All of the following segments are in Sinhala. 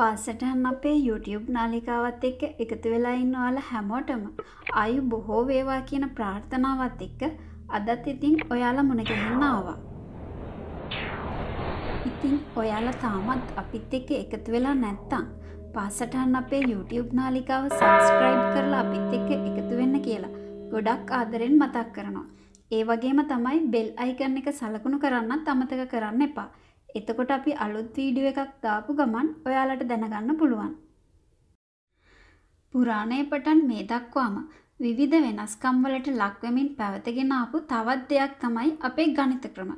පාසටහන් අපේ YouTube නාලිකාවත් එක්ක එකතු වෙලා ඉන්න ඔයාලා හැමෝටම ආයු බොහෝ වේවා කියන ප්‍රාර්ථනාවත් එක්ක අදත් ඉතින් ඔයාලා මුණ ගැහෙන්න ආවා. ඉතින් ඔයාලා තාමත් අපිත් එක්ක එකතු වෙලා නැත්තම් පාසටහන් අපේ YouTube නාලිකාව සබස්ක්‍රයිබ් කරලා අපිත් එක්ක එකතු වෙන්න කියලා ගොඩක් ආදරෙන් මතක් කරනවා. ඒ වගේම තමයි බෙල් අයිකන් එක සලකුණු කරන්නත් අමතක කරන්න එපා. එතකොට අපි අලුත් වීඩියෝ එකක් දාපු ගමන් ඔයාලට දැනගන්න පුළුවන්. පුරාණයේ පටන් මේ දක්වාම විවිධ වෙනස්කම් වලට ලක්වෙමින් පැවතගෙන ආපු තවත් දෙයක් තමයි අපේ ගණිත ක්‍රම.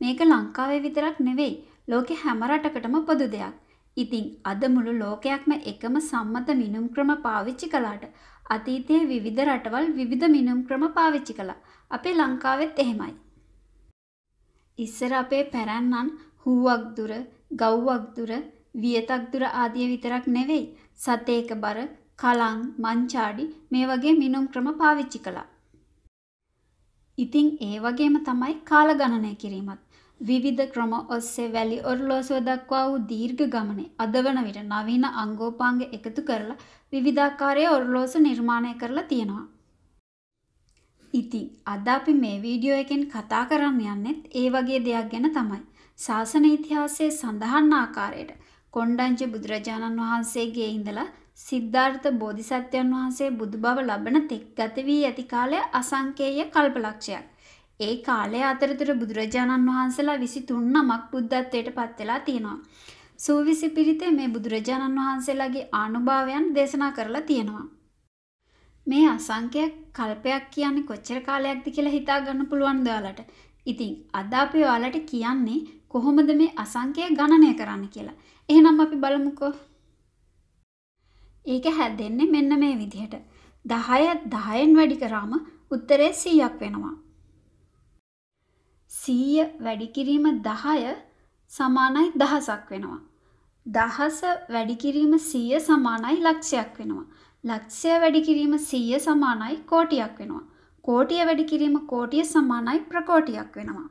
මේක ලංකාවේ විතරක් නෙවෙයි ලෝකෙ හැම රටකටම පොදු දෙයක්. ඉතින් අද මුළු ලෝකයක්ම එකම සම්මත මිනුම් ක්‍රම පාවිච්චි කළාට අතීතයේ විවිධ රටවල් විවිධ මිනුම් ක්‍රම පාවිච්චි කළා. අපේ ලංකාවෙත් එහෙමයි. ඉස්සර අපේ පැරැන්නන් හූවක් දුර, ගව්වක් දුර, වියතක් දුර ආදිය විතරක් නෙවෙයි සතේක බර, කලං, මංචාඩි මේ වගේ මිනුම් ක්‍රම පාවිච්චි කළා. ඉතින් ඒ වගේම තමයි කාල ගණනය කිරීමත්. විවිධ ක්‍රම ඔස්සේ වැලි ඔරලෝසුව දක්වා වූ දීර්ඝ ගමනේ අද වන විට නවීන අංගෝපාංග එකතු කරලා විවිධාකාරයේ ඔරලෝසු නිර්මාණය කරලා තියෙනවා. ඉතින් අද අපි මේ වීඩියෝ එකෙන් කතා කරන්න යන්නෙත් ඒ වගේ දෙයක් ගැන තමයි. ශාසන ඉතිහාසයේ සඳහන් ආකාරයට කොණ්ඩඤ්ඤ බුදුරජාණන් වහන්සේගේ ඉඳලා සිද්ධාර්ථ බෝධිසත්වයන් වහන්සේ බුදුබව ලබන තෙක් ගත වී ඇති කාලය අසංකේය කල්පලක්ෂයක්. ඒ කාලය අතරතුර බුදුරජාණන් වහන්සේලා 23 නමක් බුද්ධත්වයට පත් වෙලා තියෙනවා. සූවිසි පිරිතේ මේ බුදුරජාණන් වහන්සේලාගේ ආනුභාවයන් දේශනා කරලා තියෙනවා. මේ අසංඛ්‍ය කල්පයක් කියන්නේ කොච්චර කාලයක්ද කියලා හිතා ගන්න පුළුවන් දාලට. ඉතින් අද අපි ඔයාලට කියන්නේ කොහොමද මේ අසංකය ගණනය කරන්න කියලා. එහෙනම් අපි බලමුකෝ. ඒක හැදෙන්නේ මෙන්න මේ විදිහට. 10 10න් වැඩි කරාම උත්තරය 100ක් වෙනවා. 100 වැඩි කිරීම 10 සමානයි දහසක් වෙනවා. දහස වැඩි කිරීම 100 සමානයි ලක්ෂයක් වෙනවා. ලක්ෂය වැඩි කිරීම 100 සමානයි කෝටියක් වෙනවා. කෝටිය වැඩි කිරීම කෝටිය සමානයි ප්‍රකෝටියක් වෙනවා.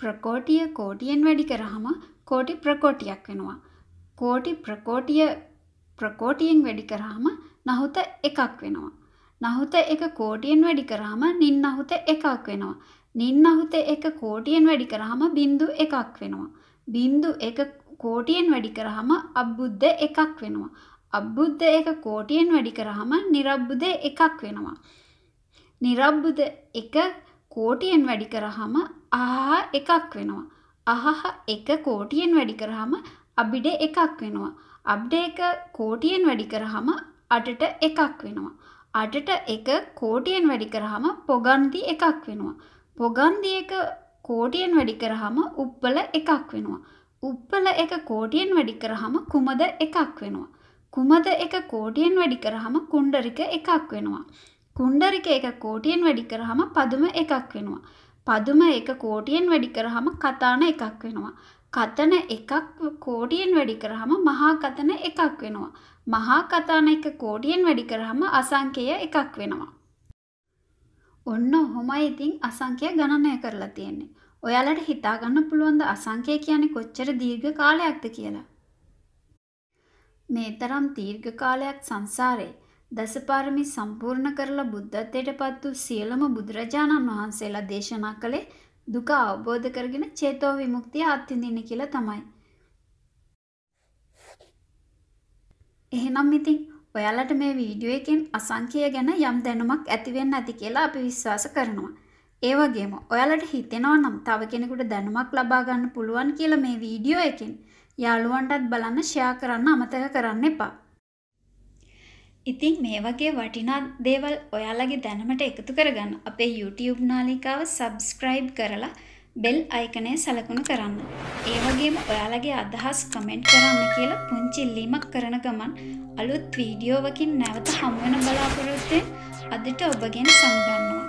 ප්‍රකෝටිය කෝටියෙන් වැඩි කරහම කෝටි ප්‍රකෝටියක් වෙනවා. කෝටි ප්‍රකෝටිය ප්‍රකෝටියෙන් වැඩි කරාම නහුත එකක් වෙනවා. නහුත එක කෝටියෙන් වැඩි කරාම නින් නහුත එකක් වෙනවා. නින් නහුත එක කෝටියෙන් වැඩි කරාම බින්දු එකක් වෙනවා. බින්දු එක කෝටියෙන් වැඩි කරාම අබ්බුද්ධ එකක් වෙනවා. අබ්බුද්ධ ඒක කෝටියෙන් වැඩි කරහම නිරබ්බුද එකක් වෙනවා. නිරබ්බුද එක කෝටියෙන් වැඩි කරහම ආහා එකක් වෙනවා. අහහ එක කෝටියෙන් වැඩි කරහම අබිඩ එකක් වෙනවා. අබ්ඩ එක කෝටියෙන් වැඩි කරහම අටට එකක් වෙනවා. අටට එක කෝටියෙන් වැඩි කරහම පොගන්දි එකක් වෙනවා. පොගන්දි එක කෝටියෙන් වැඩි කරහම උප්පල එකක් වෙනවා. උප්පල එක කෝටියෙන් වැඩි කරහම කුමද එකක් වෙනවා. කුමද එක කෝටියෙන් වැඩි කරහම කුණ්ඩරික එකක් වෙනවා. කුණ්ඩරික එක කෝටියෙන් වැඩි කරහම පදුම එකක් වෙනවා. පදුම එක කෝටියෙන් වැඩි කරහම කතාන එකක් වෙනවා. කතන එකක් කෝටියෙන් වැඩි කරහම මහා කතන එකක් වෙනවා. මහා කතාන එක කෝටියෙන් වැඩි කරහම අසංකය එකක් වෙනවා. ඔන්න ඔහොමයි ඉතින් අසංකය ගණනය කරලා තියෙන්නේ. ඔයාලට හිතාගන්න පුළුවන්ද අසංකය කියන්නේ කොච්චර දීර්ඝ කාලයක්ද කියලා. මේ තරම් දීර්ඝ කාලයක් සංසාරේ දසපාරමී සම්පූර්ණ කරලා බුද්ධත්වයට පත් වූ සියලුම බුදුරජාණන් වහන්සේලා දේශනා කළේ දුක අවබෝධ කරගෙන චේතෝ විමුක්තිය අත්විඳින්න කියලා තමයි. එහෙනම් ඉතින් ඔයාලට මේ වීඩියෝ එකෙන් අසංඛ්‍ය ගැන යම් දැනුමක් ඇති වෙන්න ඇති කියලා අපි විශ්වාස කරනවා. ඒ වගේම ඔයාලට හිතෙනවා නම් තව කෙනෙකුට දැනුමක් ලබා ගන්න පුළුවන් කියලා මේ වීඩියෝ එකෙන් යාළුවන්ටත් බලන්න ෂෙයා කරන්න අමතක කරන්න එපා. ඉතින් මේ වගේ වටිනා දේවල් ඔයාලගේ දැනමට එකතු කරගන්න අපේ YouTube නාලිකාව සබස්ක්‍රයිබ් කරලා බෙල් අයිකනය සලකුණු කරන්න. ඒ වගේම ඔයාලගේ අදහස් කමෙන්ට් කරන්න කියලා පුංචිල්ලීමක් කරන ගමන් අලුත් වීඩියෝවකින් නැවත හමුවන බලාපොරොත්තෙන් අදට ඔබගෙන් සමුගන්නවා.